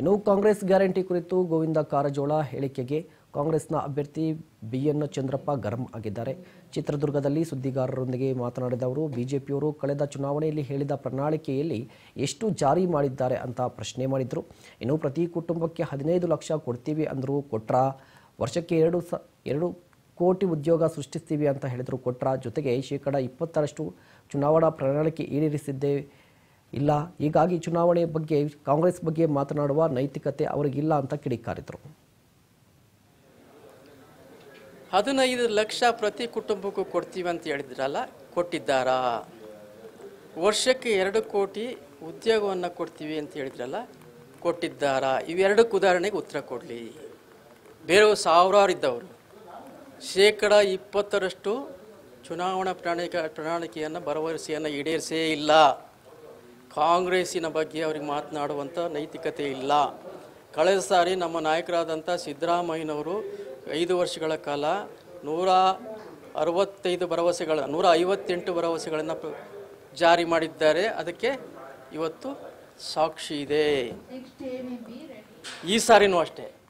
ಇನ್ನು ಕಾಂಗ್ರೆಸ್ ಗ್ಯಾರಂಟಿ ಕುರಿತು ಗೋವಿಂದ ಕಾರಜೋಳ ಹೇಳಿಕೆಗೆ ಕಾಂಗ್ರೆಸ್ನ ಅಭ್ಯರ್ಥಿ ಬಿಎನ್ ಚಂದ್ರಪ್ಪ ಗರಂ ಆಗಿದ್ದಾರೆ ಚಿತ್ರದುರ್ಗದಲ್ಲಿ ಸುದ್ದಿಗಾರರೊಂದಿಗೆ ಮಾತನಾಡಿದ ಅವರು ಬಿಜೆಪಿಯವರು ಕಳೆದ ಚುನಾವಣೆಯಲ್ಲಿ ಹೇಳಿದ ಪ್ರಣಾಳಿಕೆಯಲ್ಲಿ ಎಷ್ಟು ಜಾರಿ ಮಾಡಿದ್ದಾರೆ ಅಂತ ಪ್ರಶ್ನೆ ಮಾಡಿದರು ಇನ್ನು ಪ್ರತಿ ಕುಟುಂಬಕ್ಕೆ ಹದಿನೈದು ಲಕ್ಷ ಕೊಡ್ತೀವಿ ಅಂದರೂ ಕೊಟ್ರ ವರ್ಷಕ್ಕೆ ಎರಡು ಸ ಎರಡು ಕೋಟಿ ಉದ್ಯೋಗ ಸೃಷ್ಟಿಸ್ತೀವಿ ಅಂತ ಹೇಳಿದರು ಕೊಟ್ರ ಜೊತೆಗೆ ಶೇಕಡ ಇಪ್ಪತ್ತರಷ್ಟು ಚುನಾವಣಾ ಪ್ರಣಾಳಿಕೆ ಈಡೇರಿಸಿದ್ದೆ ಇಲ್ಲ ಹೀಗಾಗಿ ಚುನಾವಣೆ ಬಗ್ಗೆ ಕಾಂಗ್ರೆಸ್ ಬಗ್ಗೆ ಮಾತನಾಡುವ ನೈತಿಕತೆ ಅವರಿಗಿಲ್ಲ ಅಂತ ಕಿಡಿಕಾರಿದರು ಹದಿನೈದು ಲಕ್ಷ ಪ್ರತಿ ಕುಟುಂಬಕ್ಕೂ ಕೊಡ್ತೀವಿ ಅಂತ ಹೇಳಿದ್ರಲ್ಲ ಕೊಟ್ಟಿದ್ದಾರಾ ವರ್ಷಕ್ಕೆ ಎರಡು ಕೋಟಿ ಉದ್ಯೋಗವನ್ನು ಕೊಡ್ತೀವಿ ಅಂತ ಹೇಳಿದ್ರಲ್ಲ ಕೊಟ್ಟಿದ್ದಾರಾ ಇವೆರಡಕ್ಕೆ ಉದಾಹರಣೆಗೆ ಉತ್ತರ ಕೊಡಲಿ ಬೇರೆ ಸಾವಿರಾರು ಇದ್ದವರು ಶೇಕಡ ಇಪ್ಪತ್ತರಷ್ಟು ಚುನಾವಣಾ ಪ್ರಣಾಳಿಕೆ ಪ್ರಣಾಳಿಕೆಯನ್ನು ಭರವಸೆಯನ್ನು ಈಡೇರಿಸೇ ಇಲ್ಲ ಕಾಂಗ್ರೆಸ್ಸಿನ ಬಗ್ಗೆ ಅವ್ರಿಗೆ ಮಾತನಾಡುವಂಥ ನೈತಿಕತೆ ಇಲ್ಲ ಕಳೆದ ಸಾರಿ ನಮ್ಮ ನಾಯಕರಾದಂಥ ಸಿದ್ದರಾಮಯ್ಯನವರು ಐದು ವರ್ಷಗಳ ಕಾಲ ನೂರ ಅರವತ್ತೈದು ಭರವಸೆಗಳ ನೂರ ಐವತ್ತೆಂಟು ಭರವಸೆಗಳನ್ನು ಜಾರಿ ಮಾಡಿದ್ದಾರೆ ಅದಕ್ಕೆ ಇವತ್ತು ಸಾಕ್ಷಿ ಇದೆ ಈ ಸಾರಿನೂ ಅಷ್ಟೇ